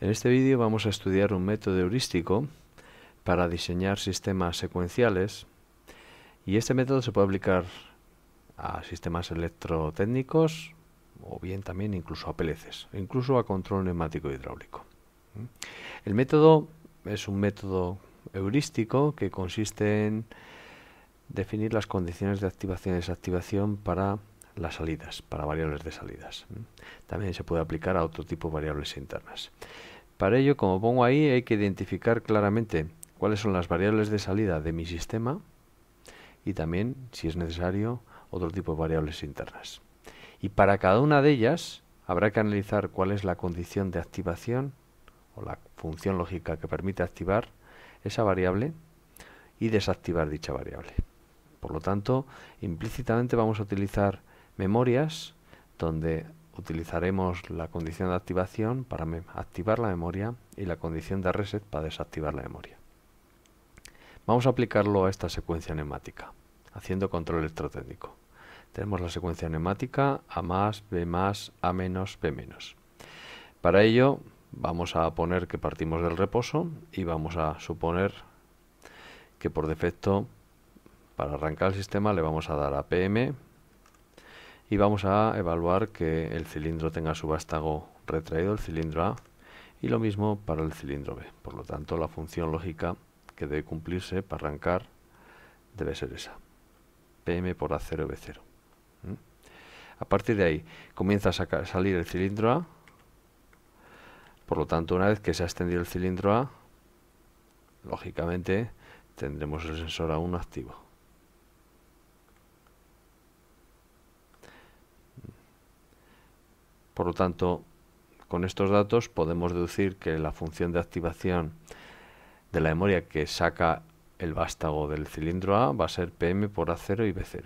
En este vídeo vamos a estudiar un método heurístico para diseñar sistemas secuenciales y este método se puede aplicar a sistemas electrotécnicos o bien también incluso a PLCs, incluso a control neumático e hidráulico. El método es un método heurístico que consiste en definir las condiciones de activación y desactivación para las salidas, para variables de salidas. También se puede aplicar a otro tipo de variables internas. Para ello, como pongo ahí, hay que identificar claramente cuáles son las variables de salida de mi sistema y también, si es necesario, otro tipo de variables internas. Y para cada una de ellas habrá que analizar cuál es la condición de activación o la función lógica que permite activar esa variable y desactivar dicha variable. Por lo tanto, implícitamente vamos a utilizar memorias donde utilizaremos la condición de activación para activar la memoria y la condición de reset para desactivar la memoria. Vamos a aplicarlo a esta secuencia neumática, haciendo control electrotécnico. Tenemos la secuencia neumática A más, B más, A menos, B menos. Para ello vamos a poner que partimos del reposo y vamos a suponer que por defecto para arrancar el sistema le vamos a dar a PM y vamos a evaluar que el cilindro tenga su vástago retraído, el cilindro A, y lo mismo para el cilindro B. Por lo tanto, la función lógica que debe cumplirse para arrancar debe ser esa. PM por A0, B0. ¿Mm? A partir de ahí comienza a salir el cilindro A. Por lo tanto, una vez que se ha extendido el cilindro A, lógicamente tendremos el sensor A1 activo. Por lo tanto, con estos datos podemos deducir que la función de activación de la memoria que saca el vástago del cilindro A va a ser PM por A0 y B0.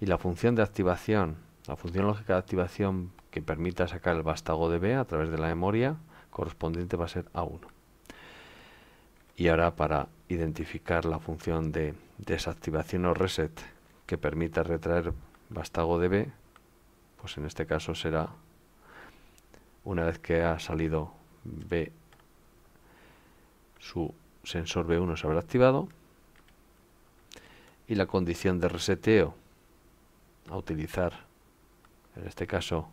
Y la función de activación, la función lógica de activación que permita sacar el vástago de B a través de la memoria correspondiente va a ser A1. Y ahora para identificar la función de desactivación o reset que permita retraer vástago de B, pues en este caso será una vez que ha salido B, su sensor B1 se habrá activado y la condición de reseteo a utilizar, en este caso,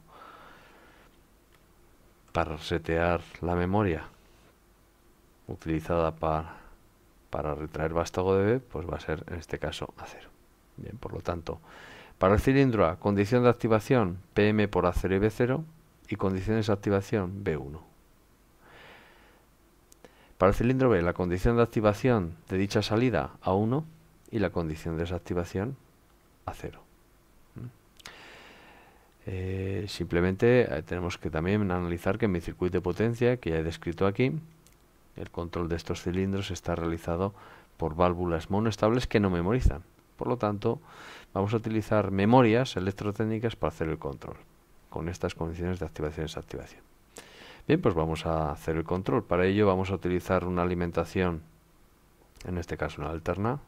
para resetear la memoria utilizada para, para retraer vástago de B, pues va a ser en este caso a 0 Bien, por lo tanto, para el cilindro A, condición de activación PM por A0 y B0, y condiciones de activación B1. Para el cilindro B, la condición de activación de dicha salida a 1 y la condición de desactivación a 0. ¿Mm? Eh, simplemente eh, tenemos que también analizar que en mi circuito de potencia, que ya he descrito aquí, el control de estos cilindros está realizado por válvulas monoestables que no memorizan. Por lo tanto, vamos a utilizar memorias electrotécnicas para hacer el control con estas condiciones de activación y desactivación. Bien, pues vamos a hacer el control. Para ello vamos a utilizar una alimentación, en este caso una alterna.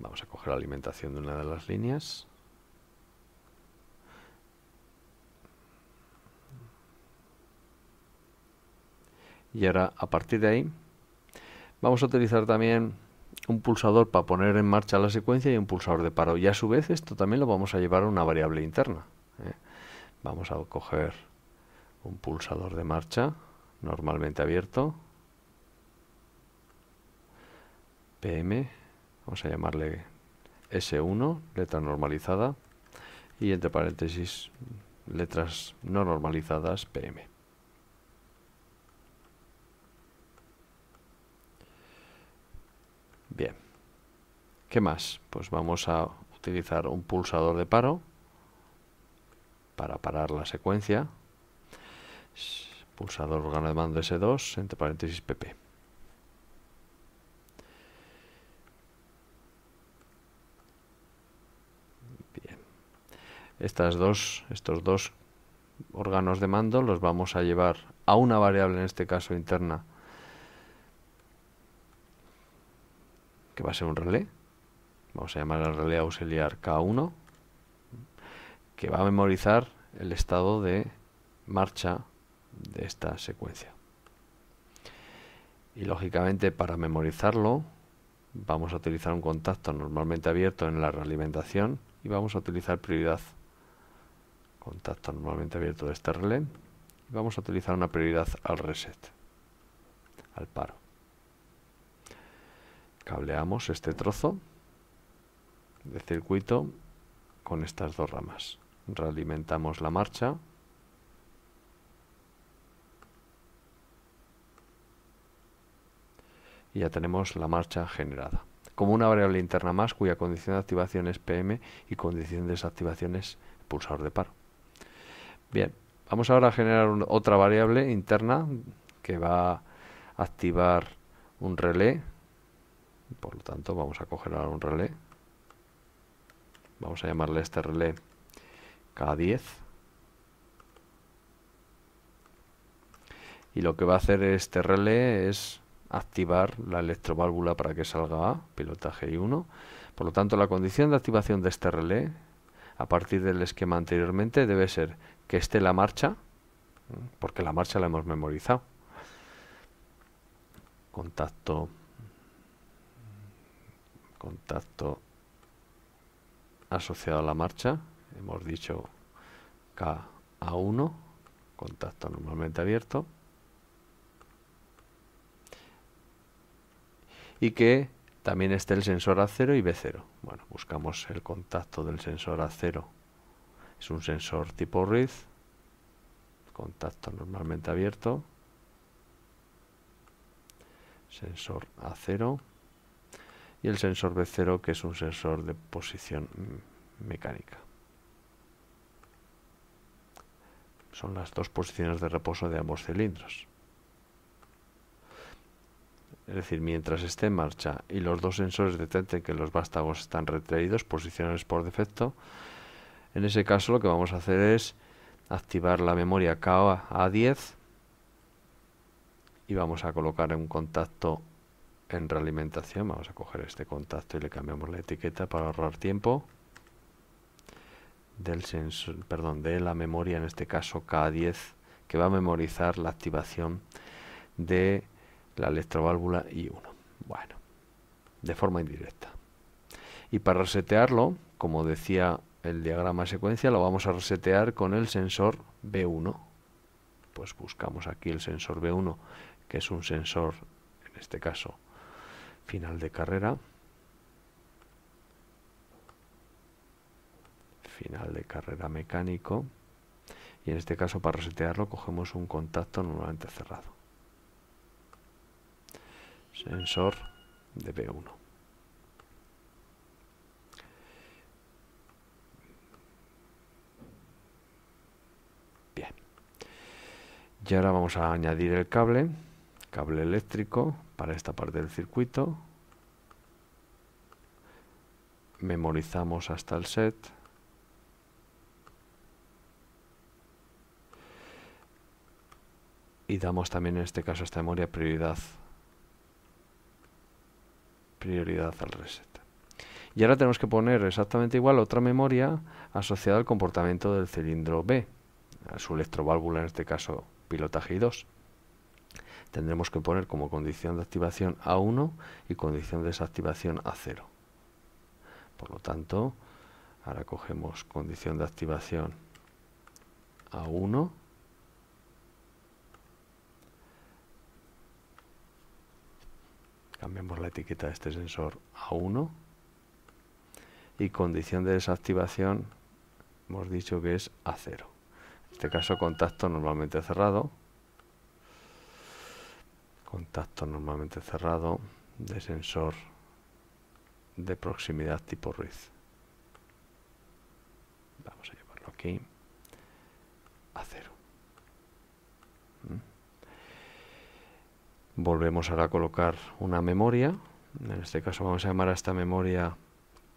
Vamos a coger la alimentación de una de las líneas. Y ahora a partir de ahí vamos a utilizar también un pulsador para poner en marcha la secuencia y un pulsador de paro. Y a su vez esto también lo vamos a llevar a una variable interna. ¿eh? Vamos a coger un pulsador de marcha normalmente abierto. PM, vamos a llamarle S1, letra normalizada. Y entre paréntesis, letras no normalizadas PM. Bien. ¿Qué más? Pues vamos a utilizar un pulsador de paro para parar la secuencia. Pulsador órgano de mando S2, entre paréntesis PP. Bien. Estas dos, estos dos órganos de mando los vamos a llevar a una variable, en este caso interna, que va a ser un relé. Vamos a llamar al relé auxiliar K1, que va a memorizar el estado de marcha de esta secuencia. Y lógicamente para memorizarlo vamos a utilizar un contacto normalmente abierto en la realimentación y vamos a utilizar prioridad. Contacto normalmente abierto de este relé. vamos a utilizar una prioridad al reset, al paro cableamos este trozo de circuito con estas dos ramas. Realimentamos la marcha. Y ya tenemos la marcha generada. Como una variable interna más cuya condición de activación es PM y condición de desactivación es pulsador de paro. Bien, vamos ahora a generar otra variable interna que va a activar un relé por lo tanto, vamos a coger ahora un relé. Vamos a llamarle este relé K10. Y lo que va a hacer este relé es activar la electroválvula para que salga A, pilotaje I1. Por lo tanto, la condición de activación de este relé, a partir del esquema anteriormente, debe ser que esté la marcha, porque la marcha la hemos memorizado. Contacto contacto asociado a la marcha, hemos dicho a 1 contacto normalmente abierto, y que también esté el sensor A0 y B0. Bueno, buscamos el contacto del sensor A0, es un sensor tipo RID, contacto normalmente abierto, sensor A0, y el sensor B0 que es un sensor de posición mecánica. Son las dos posiciones de reposo de ambos cilindros. Es decir, mientras esté en marcha y los dos sensores detecten que los vástagos están retraídos, posiciones por defecto, en ese caso lo que vamos a hacer es activar la memoria a 10 y vamos a colocar un contacto en realimentación vamos a coger este contacto y le cambiamos la etiqueta para ahorrar tiempo del sensor, perdón, de la memoria, en este caso K10, que va a memorizar la activación de la electroválvula I1. Bueno, de forma indirecta. Y para resetearlo, como decía el diagrama de secuencia, lo vamos a resetear con el sensor B1. Pues buscamos aquí el sensor B1, que es un sensor, en este caso, final de carrera. Final de carrera mecánico. Y en este caso para resetearlo cogemos un contacto normalmente cerrado. Sensor de B1. Bien. Y ahora vamos a añadir el cable, cable eléctrico, para esta parte del circuito. Memorizamos hasta el set. Y damos también en este caso a esta memoria prioridad. Prioridad al reset. Y ahora tenemos que poner exactamente igual otra memoria asociada al comportamiento del cilindro B, a su electroválvula, en este caso pilotaje 2 tendremos que poner como condición de activación A1 y condición de desactivación A0. Por lo tanto, ahora cogemos condición de activación A1 cambiamos la etiqueta de este sensor a 1 y condición de desactivación hemos dicho que es a 0 en este caso contacto normalmente cerrado contacto normalmente cerrado de sensor de proximidad tipo Ruiz. Vamos a llevarlo aquí a cero. ¿Mm? Volvemos ahora a colocar una memoria. En este caso vamos a llamar a esta memoria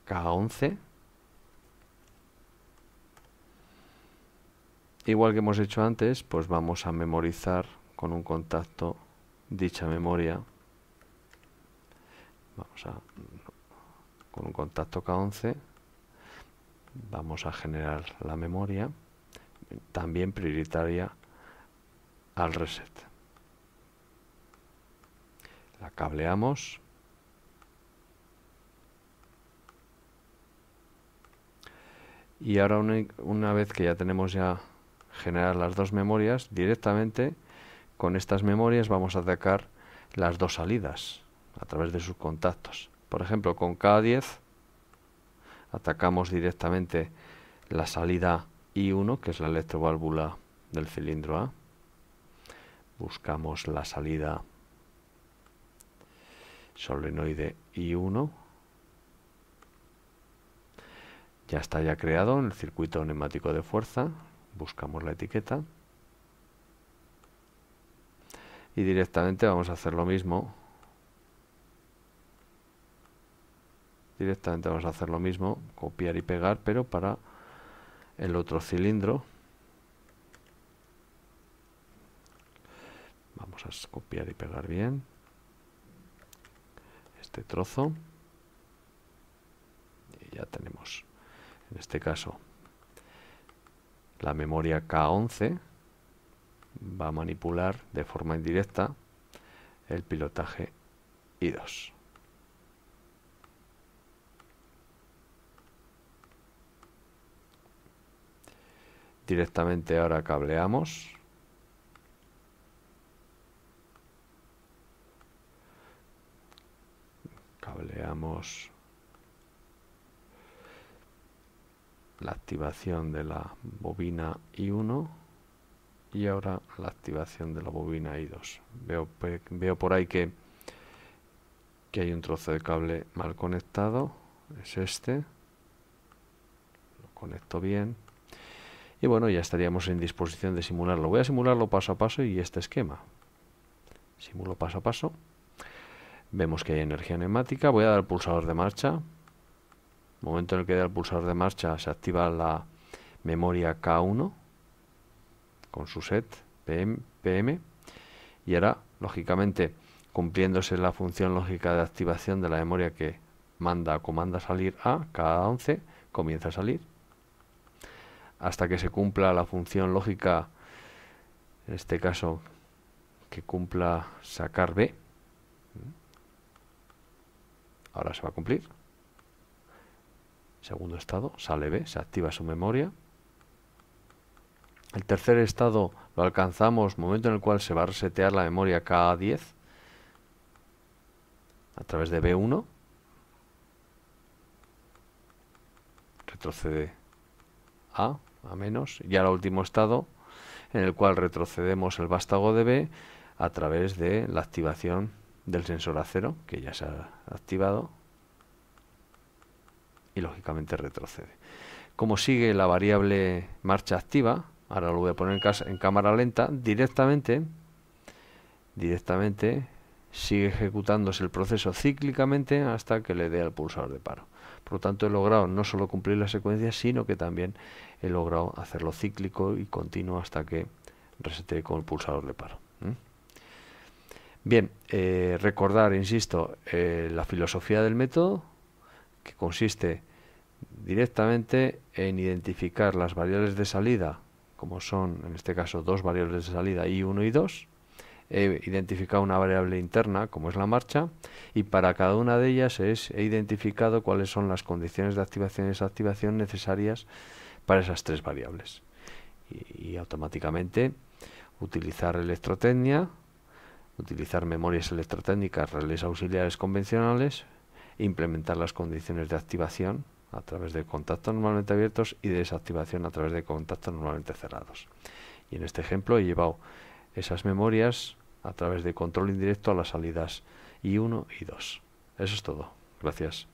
K11. Igual que hemos hecho antes, pues vamos a memorizar con un contacto dicha memoria. Vamos a con un contacto K11 vamos a generar la memoria también prioritaria al reset. La cableamos. Y ahora una, vez que ya tenemos ya generar las dos memorias, directamente con estas memorias vamos a atacar las dos salidas a través de sus contactos. Por ejemplo, con K10 atacamos directamente la salida I1, que es la electroválvula del cilindro A. Buscamos la salida solenoide I1. Ya está ya creado en el circuito neumático de fuerza. Buscamos la etiqueta y directamente vamos a hacer lo mismo directamente vamos a hacer lo mismo copiar y pegar pero para el otro cilindro vamos a copiar y pegar bien este trozo y ya tenemos en este caso la memoria K11 va a manipular de forma indirecta el pilotaje I2. Directamente ahora cableamos. Cableamos la activación de la bobina I1 y ahora la activación de la bobina I2. Veo, por ahí que, que hay un trozo de cable mal conectado, es este, lo conecto bien y bueno, ya estaríamos en disposición de simularlo. Voy a simularlo paso a paso y este esquema. Simulo paso a paso. Vemos que hay energía neumática, voy a dar pulsador de marcha. Momento en el que da el pulsador de marcha se activa la memoria K1 con su set PM, PM y ahora, lógicamente, cumpliéndose la función lógica de activación de la memoria que manda o comanda salir a cada 11, comienza a salir. Hasta que se cumpla la función lógica, en este caso, que cumpla sacar B. Ahora se va a cumplir. Segundo estado, sale B, se activa su memoria. El tercer estado lo alcanzamos momento en el cual se va a resetear la memoria k 10 a través de B1. Retrocede A, a menos, y el último estado en el cual retrocedemos el vástago de B a través de la activación del sensor a 0 que ya se ha activado, y lógicamente retrocede. Como sigue la variable marcha activa, ahora lo voy a poner en, cámara lenta, directamente, directamente sigue ejecutándose el proceso cíclicamente hasta que le dé al pulsador de paro. Por lo tanto, he logrado no solo cumplir la secuencia, sino que también he logrado hacerlo cíclico y continuo hasta que resete con el pulsador de paro. Bien, eh, recordar, insisto, eh, la filosofía del método, que consiste directamente en identificar las variables de salida como son en este caso dos variables de salida i1 y 2, he identificado una variable interna como es la marcha y para cada una de ellas he identificado cuáles son las condiciones de activación y desactivación necesarias para esas tres variables. Y, automáticamente utilizar electrotecnia, utilizar memorias electrotécnicas, relés auxiliares convencionales, implementar las condiciones de activación a través de contactos normalmente abiertos y de desactivación a través de contactos normalmente cerrados. Y en este ejemplo he llevado esas memorias a través de control indirecto a las salidas I1 y 2. Eso es todo. Gracias.